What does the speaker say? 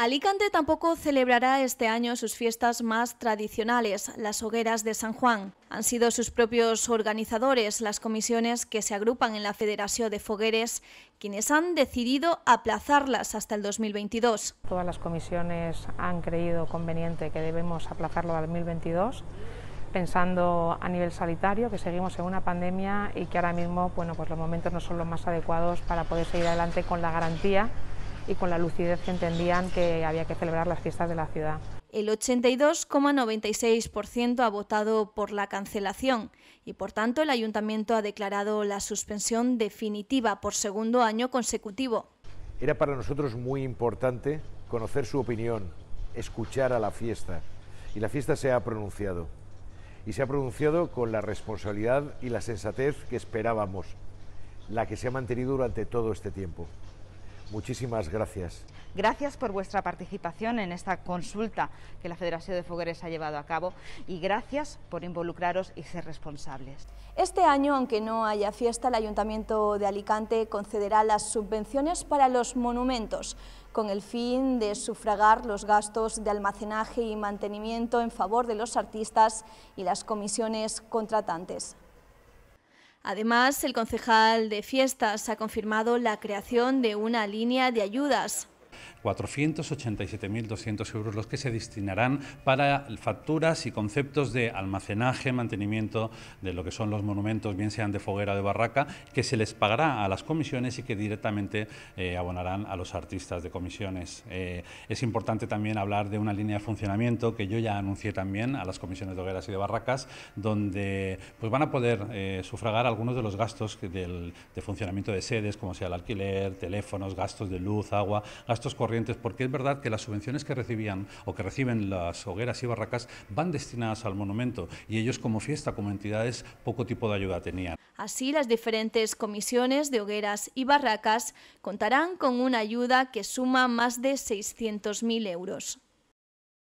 Alicante tampoco celebrará este año sus fiestas más tradicionales, las hogueras de San Juan. Han sido sus propios organizadores, las comisiones que se agrupan en la Federación de Fogueres, quienes han decidido aplazarlas hasta el 2022. Todas las comisiones han creído conveniente que debemos aplazarlo al 2022 pensando a nivel sanitario, que seguimos en una pandemia y que ahora mismo bueno, pues los momentos no son los más adecuados para poder seguir adelante con la garantía y con la lucidez que entendían que había que celebrar las fiestas de la ciudad. El 82,96% ha votado por la cancelación y, por tanto, el ayuntamiento ha declarado la suspensión definitiva por segundo año consecutivo. Era para nosotros muy importante conocer su opinión, escuchar a la fiesta. Y la fiesta se ha pronunciado. Y se ha pronunciado con la responsabilidad y la sensatez que esperábamos, la que se ha mantenido durante todo este tiempo. Muchísimas gracias. Gracias por vuestra participación en esta consulta que la Federación de Fogueres ha llevado a cabo y gracias por involucraros y ser responsables. Este año, aunque no haya fiesta, el Ayuntamiento de Alicante concederá las subvenciones para los monumentos con el fin de sufragar los gastos de almacenaje y mantenimiento en favor de los artistas y las comisiones contratantes. Además, el concejal de fiestas ha confirmado la creación de una línea de ayudas 487.200 euros los que se destinarán para facturas y conceptos de almacenaje, mantenimiento de lo que son los monumentos, bien sean de foguera o de barraca, que se les pagará a las comisiones y que directamente eh, abonarán a los artistas de comisiones. Eh, es importante también hablar de una línea de funcionamiento que yo ya anuncié también a las comisiones de hogueras y de barracas, donde pues van a poder eh, sufragar algunos de los gastos de funcionamiento de sedes, como sea el alquiler, teléfonos, gastos de luz, agua, gastos corrientes, porque es verdad que las subvenciones que recibían o que reciben las hogueras y barracas van destinadas al monumento y ellos como fiesta, como entidades, poco tipo de ayuda tenían. Así, las diferentes comisiones de hogueras y barracas contarán con una ayuda que suma más de 600.000 euros.